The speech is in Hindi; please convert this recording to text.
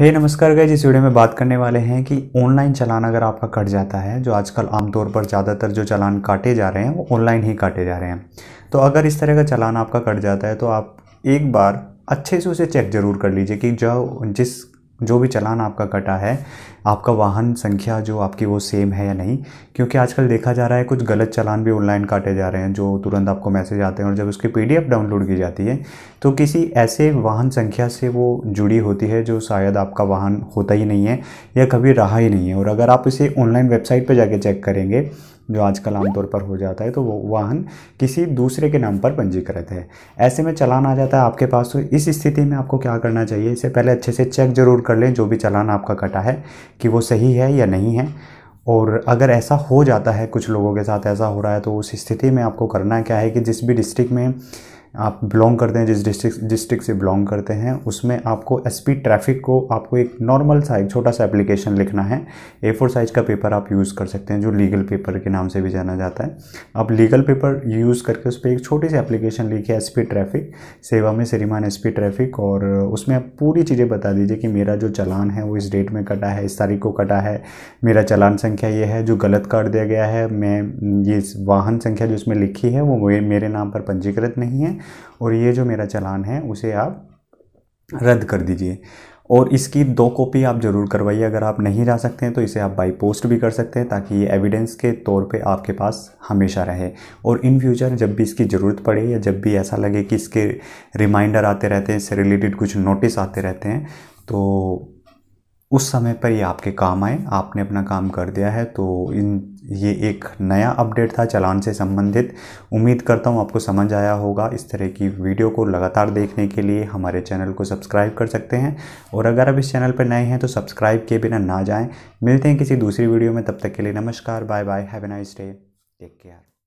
हे hey, नमस्कार गए जिस वीडियो में बात करने वाले हैं कि ऑनलाइन चालान अगर आपका कट जाता है जो आजकल आमतौर पर ज़्यादातर जो चालान काटे जा रहे हैं वो ऑनलाइन ही काटे जा रहे हैं तो अगर इस तरह का चालान आपका कट जाता है तो आप एक बार अच्छे से उसे चेक ज़रूर कर लीजिए कि जो जिस जो भी चलान आपका कटा है आपका वाहन संख्या जो आपकी वो सेम है या नहीं क्योंकि आजकल देखा जा रहा है कुछ गलत चालान भी ऑनलाइन काटे जा रहे हैं जो तुरंत आपको मैसेज आते हैं और जब उसकी पी डाउनलोड की जाती है तो किसी ऐसे वाहन संख्या से वो जुड़ी होती है जो शायद आपका वाहन होता ही नहीं है या कभी रहा ही नहीं है और अगर आप इसे ऑनलाइन वेबसाइट पर जाके चेक करेंगे जो आजकल आमतौर पर हो जाता है तो वो वाहन किसी दूसरे के नाम पर पंजीकृत है ऐसे में चलान आ जाता है आपके पास तो इस स्थिति में आपको क्या करना चाहिए इससे पहले अच्छे से चेक जरूर कर लें जो भी चलान आपका कटा है कि वो सही है या नहीं है और अगर ऐसा हो जाता है कुछ लोगों के साथ ऐसा हो रहा है तो उस स्थिति में आपको करना क्या है कि जिस भी डिस्ट्रिक्ट में आप बिलोंग करते हैं जिस डिस्ट्रिक्ट डिस्ट्रिक्ट से बिलोंग करते हैं उसमें आपको एस पी ट्रैफिक को आपको एक नॉर्मल सा एक छोटा सा एप्लीकेशन लिखना है ए फोर साइज का पेपर आप यूज़ कर सकते हैं जो लीगल पेपर के नाम से भी जाना जाता है आप लीगल पेपर यूज़ करके उस पर एक छोटी सी एप्लीकेशन लिखिए एस पी ट्रैफिक सेवा में श्रीमान एस पी ट्रैफिक और उसमें आप पूरी चीज़ें बता दीजिए कि मेरा जो चलान है वो इस डेट में कटा है इस तारीख को कटा है मेरा चलान संख्या ये है जो गलत काट दिया गया है मैं ये वाहन संख्या जो इसमें लिखी है वो मेरे नाम पर पंजीकृत नहीं है और ये जो मेरा चलान है उसे आप रद्द कर दीजिए और इसकी दो कॉपी आप ज़रूर करवाइए अगर आप नहीं जा सकते हैं तो इसे आप बाई पोस्ट भी कर सकते हैं ताकि ये एविडेंस के तौर पे आपके पास हमेशा रहे और इन फ्यूचर जब भी इसकी ज़रूरत पड़े या जब भी ऐसा लगे कि इसके रिमाइंडर आते रहते हैं इससे रिलेटेड कुछ नोटिस आते रहते हैं तो उस समय पर ये आपके काम आए आपने अपना काम कर दिया है तो इन ये एक नया अपडेट था चलान से संबंधित उम्मीद करता हूँ आपको समझ आया होगा इस तरह की वीडियो को लगातार देखने के लिए हमारे चैनल को सब्सक्राइब कर सकते हैं और अगर आप इस चैनल पर नए हैं तो सब्सक्राइब किए बिना ना जाएं मिलते हैं किसी दूसरी वीडियो में तब तक के लिए नमस्कार bye bye have a nice day take care